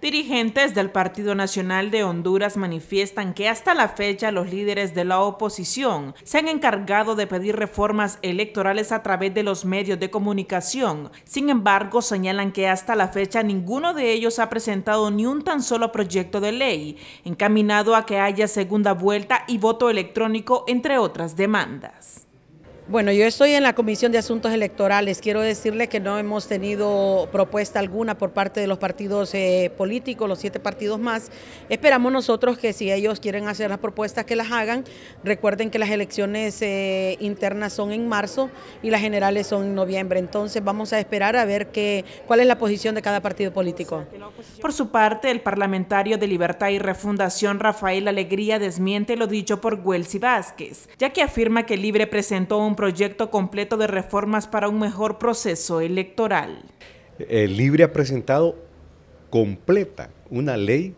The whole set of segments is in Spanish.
Dirigentes del Partido Nacional de Honduras manifiestan que hasta la fecha los líderes de la oposición se han encargado de pedir reformas electorales a través de los medios de comunicación. Sin embargo, señalan que hasta la fecha ninguno de ellos ha presentado ni un tan solo proyecto de ley encaminado a que haya segunda vuelta y voto electrónico, entre otras demandas. Bueno, yo estoy en la Comisión de Asuntos Electorales. Quiero decirle que no hemos tenido propuesta alguna por parte de los partidos eh, políticos, los siete partidos más. Esperamos nosotros que si ellos quieren hacer las propuestas, que las hagan. Recuerden que las elecciones eh, internas son en marzo y las generales son en noviembre. Entonces vamos a esperar a ver qué, cuál es la posición de cada partido político. Por su parte, el parlamentario de Libertad y Refundación, Rafael Alegría, desmiente lo dicho por y Vázquez, ya que afirma que Libre presentó un proyecto completo de reformas para un mejor proceso electoral. El Libre ha presentado completa una ley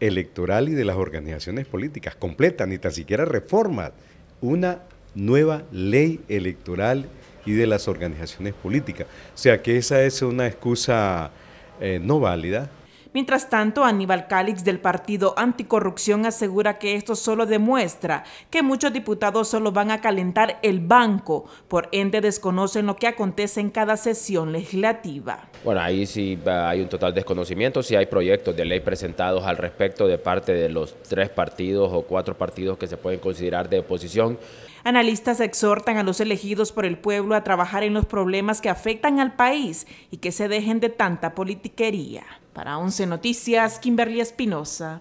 electoral y de las organizaciones políticas, completa, ni tan siquiera reforma, una nueva ley electoral y de las organizaciones políticas. O sea que esa es una excusa eh, no válida Mientras tanto, Aníbal Cálix del Partido Anticorrupción asegura que esto solo demuestra que muchos diputados solo van a calentar el banco, por ende desconocen lo que acontece en cada sesión legislativa. Bueno, ahí sí hay un total desconocimiento, si hay proyectos de ley presentados al respecto de parte de los tres partidos o cuatro partidos que se pueden considerar de oposición. Analistas exhortan a los elegidos por el pueblo a trabajar en los problemas que afectan al país y que se dejen de tanta politiquería. Para 11 Noticias, Kimberly Espinosa.